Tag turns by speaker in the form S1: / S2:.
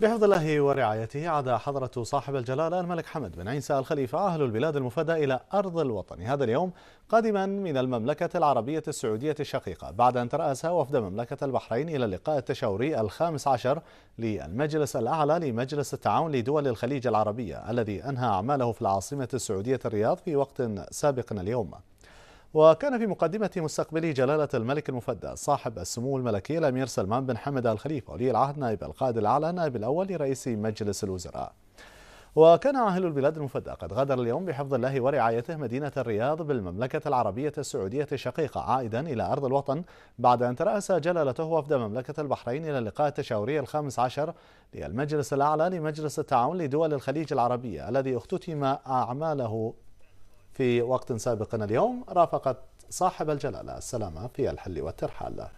S1: بحفظ الله ورعايته عاد حضرة صاحب الجلالة الملك حمد بن عيسى الخليفة أهل البلاد المفدى إلى أرض الوطن هذا اليوم قادما من المملكة العربية السعودية الشقيقة بعد أن ترأس وفد مملكة البحرين إلى اللقاء التشاوري الخامس عشر للمجلس الأعلى لمجلس التعاون لدول الخليج العربية الذي أنهى أعماله في العاصمة السعودية الرياض في وقت سابق اليوم وكان في مقدمة مستقبله جلالة الملك المفدى صاحب السمو الملكي الأمير سلمان بن حمد الخليفة ولي العهد نائب القائد الأعلى نائب الأول لرئيس مجلس الوزراء وكان عاهل البلاد المفدى قد غادر اليوم بحفظ الله ورعايته مدينة الرياض بالمملكة العربية السعودية الشقيقة عائدا إلى أرض الوطن بعد أن ترأس جلالته وفد مملكة البحرين إلى اللقاء التشاوري الخامس عشر للمجلس الأعلى لمجلس التعاون لدول الخليج العربية الذي اختتم أعماله في وقت سابق اليوم رافقت صاحب الجلالة السلامة في الحل والترحال